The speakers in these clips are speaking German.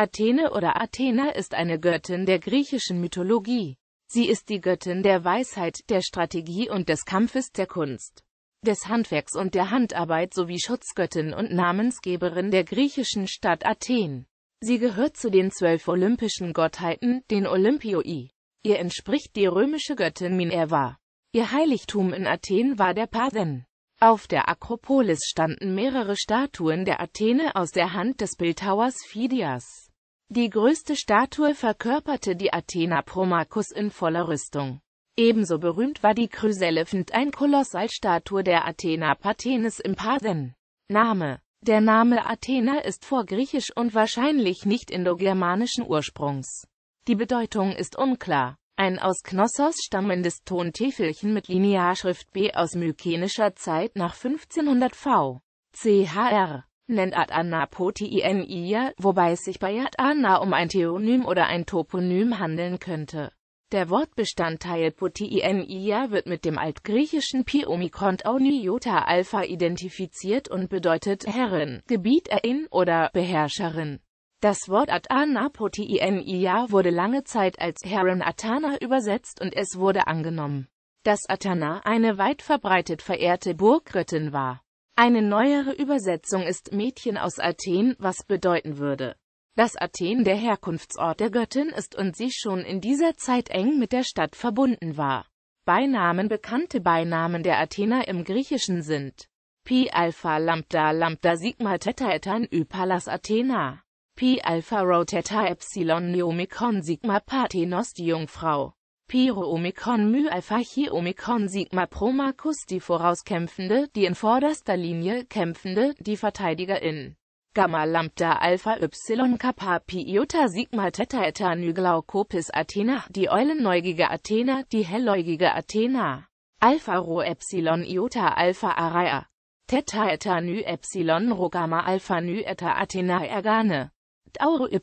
Athene oder Athena ist eine Göttin der griechischen Mythologie. Sie ist die Göttin der Weisheit, der Strategie und des Kampfes der Kunst, des Handwerks und der Handarbeit sowie Schutzgöttin und Namensgeberin der griechischen Stadt Athen. Sie gehört zu den zwölf olympischen Gottheiten, den Olympioi. Ihr entspricht die römische Göttin Minerva. Ihr Heiligtum in Athen war der Parthen. Auf der Akropolis standen mehrere Statuen der Athene aus der Hand des Bildhauers Phidias. Die größte Statue verkörperte die Athena Promachus in voller Rüstung. Ebenso berühmt war die Chryselephant, ein Kolossalstatue der Athena Parthenis im Parthen. Name Der Name Athena ist vorgriechisch und wahrscheinlich nicht indogermanischen Ursprungs. Die Bedeutung ist unklar. Ein aus Knossos stammendes Tontäfelchen mit Linearschrift B aus mykenischer Zeit nach 1500 v. chr nennt Ad Anna Potiimia, wobei es sich bei Ad Anna um ein Theonym oder ein Toponym handeln könnte. Der Wortbestandteil Potiimia wird mit dem altgriechischen Pi Omikron Piomikont Auniota alpha identifiziert und bedeutet Herrin, Gebieterin oder Beherrscherin. Das Wort Atana Potiimia wurde lange Zeit als Herrin Atana übersetzt und es wurde angenommen, dass Atana eine weit verbreitet verehrte Burggöttin war. Eine neuere Übersetzung ist Mädchen aus Athen, was bedeuten würde, dass Athen der Herkunftsort der Göttin ist und sie schon in dieser Zeit eng mit der Stadt verbunden war. Beinamen Bekannte Beinamen der Athener im Griechischen sind Pi Alpha Lambda Lambda Sigma Theta Etan Ü Pallas Athena Pi Alpha Rho Theta Epsilon Neomikon Sigma Parthenos die Jungfrau Piro Omikron Mu Alpha Chi Omikron Sigma Promacus die Vorauskämpfende, die in vorderster Linie Kämpfende, die VerteidigerInnen. Gamma Lambda Alpha Y Kappa Pi Iota Sigma Theta Eta Nu Glaucopis Athena, die Eulenneugige Athena, die Helläugige Athena. Alpha Rho Epsilon Iota Alpha Araya. Theta Eta Nu Epsilon Rho Gamma Alpha Nu Eta Athena Ergane. Tauro y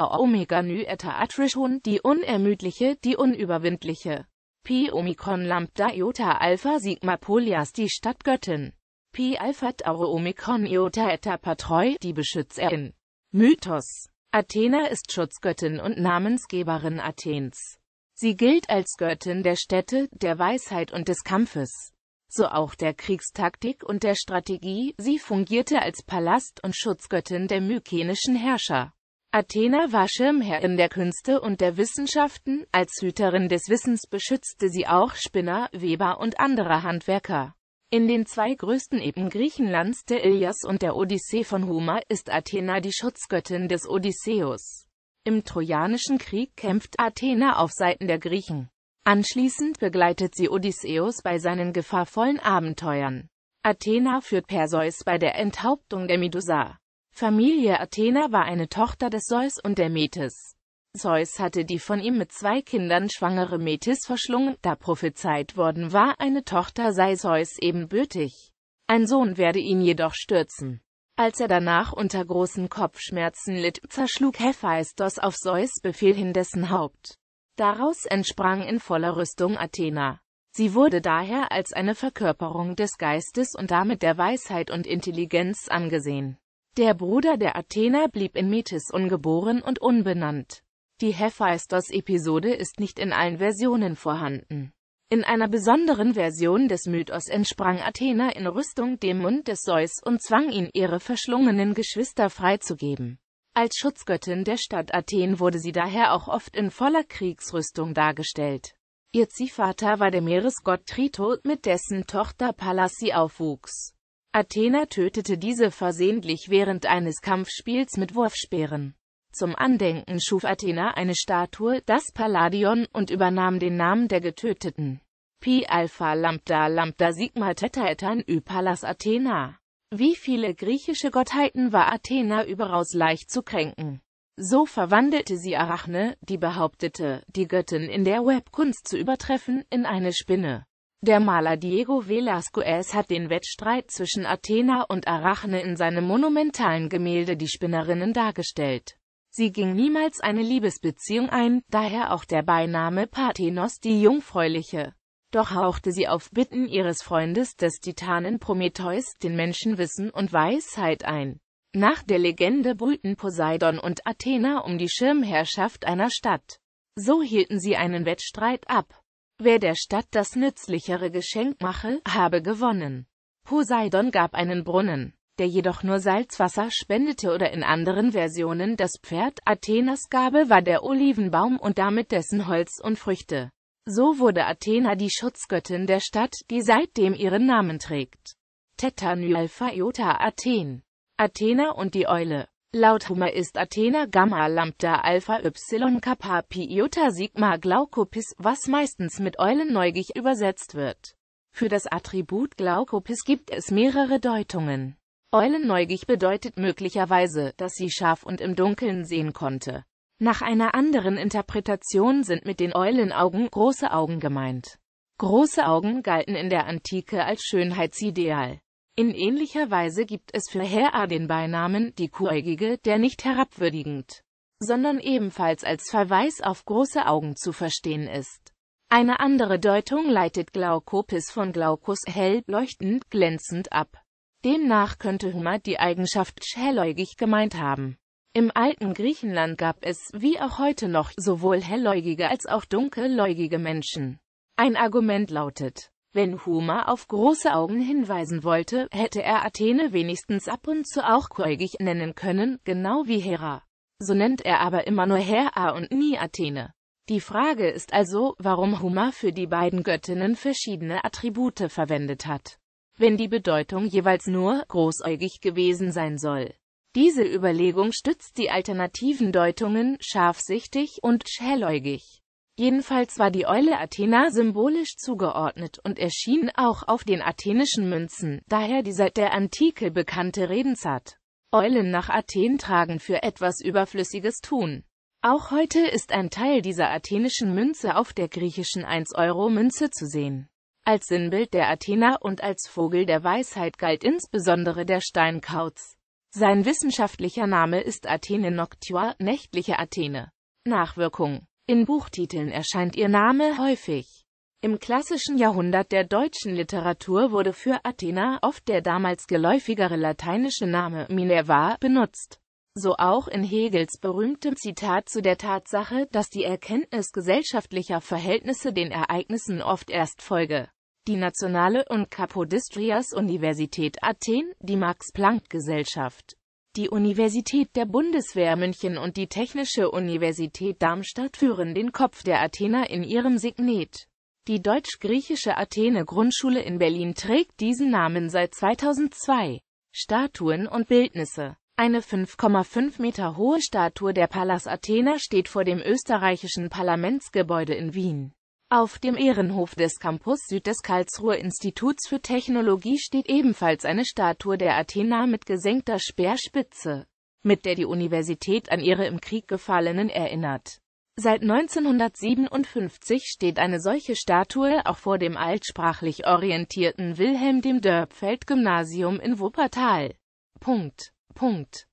Omega nu eta Attrition, die Unermüdliche, die Unüberwindliche. Pi omikon Lambda Iota Alpha Sigma Polias, die Stadtgöttin. Pi Alpha Tauro omikon Iota eta Patroi, die Beschützerin. Mythos Athena ist Schutzgöttin und Namensgeberin Athens. Sie gilt als Göttin der Städte, der Weisheit und des Kampfes so auch der Kriegstaktik und der Strategie, sie fungierte als Palast- und Schutzgöttin der mykenischen Herrscher. Athena war Schirmherrin der Künste und der Wissenschaften, als Hüterin des Wissens beschützte sie auch Spinner, Weber und andere Handwerker. In den zwei größten Eben Griechenlands, der Ilias und der Odyssee von Homer, ist Athena die Schutzgöttin des Odysseus. Im Trojanischen Krieg kämpft Athena auf Seiten der Griechen. Anschließend begleitet sie Odysseus bei seinen gefahrvollen Abenteuern. Athena führt Perseus bei der Enthauptung der Medusa. Familie Athena war eine Tochter des Zeus und der Metis. Zeus hatte die von ihm mit zwei Kindern schwangere Metis verschlungen, da prophezeit worden war, eine Tochter sei Zeus ebenbürtig. Ein Sohn werde ihn jedoch stürzen. Als er danach unter großen Kopfschmerzen litt, zerschlug Hephaistos auf Zeus Befehl hin dessen Haupt. Daraus entsprang in voller Rüstung Athena. Sie wurde daher als eine Verkörperung des Geistes und damit der Weisheit und Intelligenz angesehen. Der Bruder der Athena blieb in Metis ungeboren und unbenannt. Die Hephaistos-Episode ist nicht in allen Versionen vorhanden. In einer besonderen Version des Mythos entsprang Athena in Rüstung dem Mund des Zeus und zwang ihn, ihre verschlungenen Geschwister freizugeben. Als Schutzgöttin der Stadt Athen wurde sie daher auch oft in voller Kriegsrüstung dargestellt. Ihr Ziehvater war der Meeresgott Trito, mit dessen Tochter Pallas sie aufwuchs. Athena tötete diese versehentlich während eines Kampfspiels mit Wurfspeeren. Zum Andenken schuf Athena eine Statue, das Palladion, und übernahm den Namen der Getöteten. Pi Alpha Lambda Lambda Sigma Theta Etan Ü Pallas Athena wie viele griechische Gottheiten war Athena überaus leicht zu kränken. So verwandelte sie Arachne, die behauptete, die Göttin in der Webkunst zu übertreffen, in eine Spinne. Der Maler Diego Velasquez hat den Wettstreit zwischen Athena und Arachne in seinem monumentalen Gemälde Die Spinnerinnen dargestellt. Sie ging niemals eine Liebesbeziehung ein, daher auch der Beiname Parthenos die Jungfräuliche. Doch hauchte sie auf Bitten ihres Freundes des Titanen Prometheus den Menschen Wissen und Weisheit ein. Nach der Legende brüten Poseidon und Athena um die Schirmherrschaft einer Stadt. So hielten sie einen Wettstreit ab. Wer der Stadt das nützlichere Geschenk mache, habe gewonnen. Poseidon gab einen Brunnen, der jedoch nur Salzwasser spendete oder in anderen Versionen das Pferd Athenas Gabe war der Olivenbaum und damit dessen Holz und Früchte. So wurde Athena die Schutzgöttin der Stadt, die seitdem ihren Namen trägt. Tetany Alpha Iota Athen. Athena und die Eule. Laut Homer ist Athena Gamma Lambda Alpha Y Kappa Pi Iota Sigma Glaucopis, was meistens mit Eulenneugig übersetzt wird. Für das Attribut Glaucopis gibt es mehrere Deutungen. Eulenneugig bedeutet möglicherweise, dass sie scharf und im Dunkeln sehen konnte. Nach einer anderen Interpretation sind mit den Eulenaugen große Augen gemeint. Große Augen galten in der Antike als Schönheitsideal. In ähnlicher Weise gibt es für Hera den Beinamen die Kuhäugige, der nicht herabwürdigend, sondern ebenfalls als Verweis auf große Augen zu verstehen ist. Eine andere Deutung leitet Glaukopis von Glaukus hell, leuchtend, glänzend ab. Demnach könnte Hummer die Eigenschaft schelläugig gemeint haben. Im alten Griechenland gab es, wie auch heute noch, sowohl helläugige als auch dunkelläugige Menschen. Ein Argument lautet, wenn Homer auf große Augen hinweisen wollte, hätte er Athene wenigstens ab und zu auch Koigig nennen können, genau wie Hera. So nennt er aber immer nur Hera und nie Athene. Die Frage ist also, warum Homer für die beiden Göttinnen verschiedene Attribute verwendet hat. Wenn die Bedeutung jeweils nur großäugig gewesen sein soll. Diese Überlegung stützt die alternativen Deutungen scharfsichtig und schhelläugig. Jedenfalls war die Eule Athena symbolisch zugeordnet und erschien auch auf den athenischen Münzen, daher die seit der Antike bekannte Redensart. Eulen nach Athen tragen für etwas Überflüssiges tun. Auch heute ist ein Teil dieser athenischen Münze auf der griechischen 1-Euro-Münze zu sehen. Als Sinnbild der Athena und als Vogel der Weisheit galt insbesondere der Steinkauz. Sein wissenschaftlicher Name ist Athene Noctua, nächtliche Athene. Nachwirkung In Buchtiteln erscheint ihr Name häufig. Im klassischen Jahrhundert der deutschen Literatur wurde für Athena oft der damals geläufigere lateinische Name Minerva benutzt. So auch in Hegels berühmtem Zitat zu der Tatsache, dass die Erkenntnis gesellschaftlicher Verhältnisse den Ereignissen oft erst folge die Nationale und Kapodistrias Universität Athen, die Max-Planck-Gesellschaft, die Universität der Bundeswehr München und die Technische Universität Darmstadt führen den Kopf der Athener in ihrem Signet. Die deutsch-griechische Athene Grundschule in Berlin trägt diesen Namen seit 2002. Statuen und Bildnisse eine 5,5 Meter hohe Statue der Pallas Athena steht vor dem österreichischen Parlamentsgebäude in Wien. Auf dem Ehrenhof des Campus Süd des Karlsruher Instituts für Technologie steht ebenfalls eine Statue der Athena mit gesenkter Speerspitze, mit der die Universität an ihre im Krieg Gefallenen erinnert. Seit 1957 steht eine solche Statue auch vor dem altsprachlich orientierten Wilhelm dem Dörpfeld Gymnasium in Wuppertal. Punkt. Punkt.